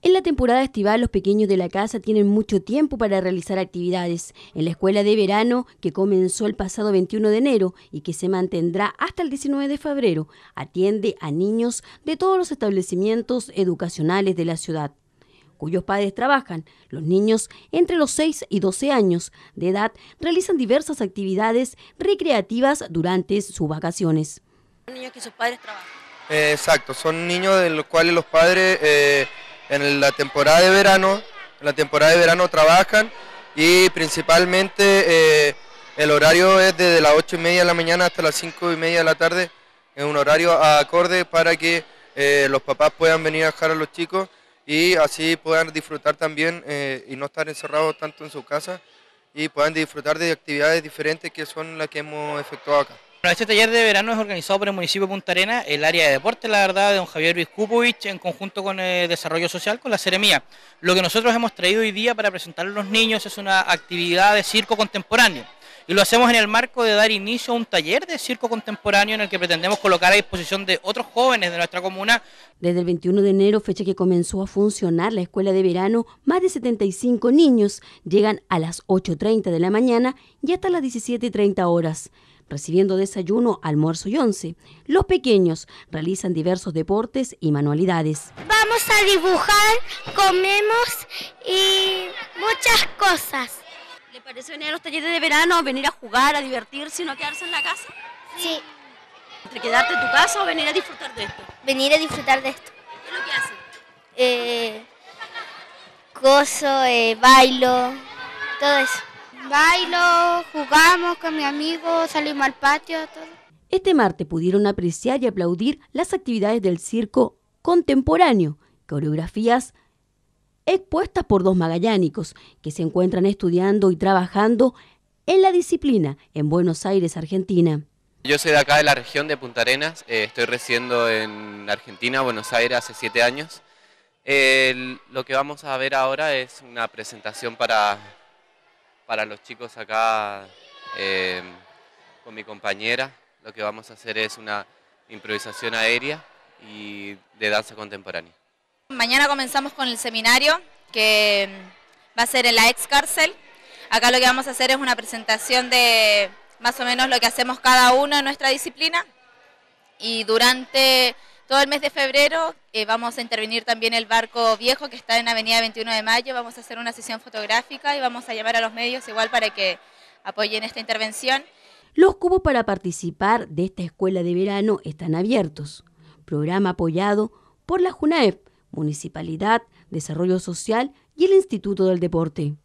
En la temporada estival los pequeños de la casa tienen mucho tiempo para realizar actividades. En la escuela de verano, que comenzó el pasado 21 de enero y que se mantendrá hasta el 19 de febrero, atiende a niños de todos los establecimientos educacionales de la ciudad cuyos padres trabajan. Los niños entre los 6 y 12 años de edad realizan diversas actividades recreativas durante sus vacaciones. niños que sus padres trabajan. exacto, son niños de los cuales los padres eh, en la temporada de verano, en la temporada de verano trabajan y principalmente eh, el horario es desde las 8 y media de la mañana hasta las 5 y media de la tarde, es un horario acorde para que eh, los papás puedan venir a dejar a los chicos y así puedan disfrutar también eh, y no estar encerrados tanto en su casa y puedan disfrutar de actividades diferentes que son las que hemos efectuado acá este taller de verano es organizado por el municipio de Punta Arena, el área de deporte, la verdad, de don Javier Biskupovic, en conjunto con el desarrollo social, con la Ceremía. Lo que nosotros hemos traído hoy día para presentar a los niños es una actividad de circo contemporáneo. Y lo hacemos en el marco de dar inicio a un taller de circo contemporáneo en el que pretendemos colocar a disposición de otros jóvenes de nuestra comuna. Desde el 21 de enero, fecha que comenzó a funcionar la escuela de verano, más de 75 niños llegan a las 8.30 de la mañana y hasta las 17.30 horas recibiendo desayuno, almuerzo y once. Los pequeños realizan diversos deportes y manualidades. Vamos a dibujar, comemos y muchas cosas. ¿Le parece venir a los talleres de verano, venir a jugar, a divertirse y no quedarse en la casa? Sí. ¿Entre quedarte en tu casa o venir a disfrutar de esto? Venir a disfrutar de esto. ¿Qué es lo que hacen? coso, eh, eh, bailo, todo eso. Bailo, jugamos con mi amigo, salimos al patio, Este martes pudieron apreciar y aplaudir las actividades del circo contemporáneo, coreografías expuestas por dos magallánicos que se encuentran estudiando y trabajando en la disciplina en Buenos Aires, Argentina. Yo soy de acá de la región de Punta Arenas, eh, estoy residiendo en Argentina, Buenos Aires, hace siete años. lo que vamos a ver ahora es una presentación para para los chicos acá eh, con mi compañera. Lo que vamos a hacer es una improvisación aérea y de danza contemporánea. Mañana comenzamos con el seminario que mm, va a ser en la ex cárcel. Acá lo que vamos a hacer es una presentación de más o menos lo que hacemos cada uno en nuestra disciplina y durante todo el mes de febrero eh, vamos a intervenir también el barco viejo que está en Avenida 21 de Mayo. Vamos a hacer una sesión fotográfica y vamos a llamar a los medios igual para que apoyen esta intervención. Los cubos para participar de esta escuela de verano están abiertos. Programa apoyado por la JUNAEF, Municipalidad, Desarrollo Social y el Instituto del Deporte.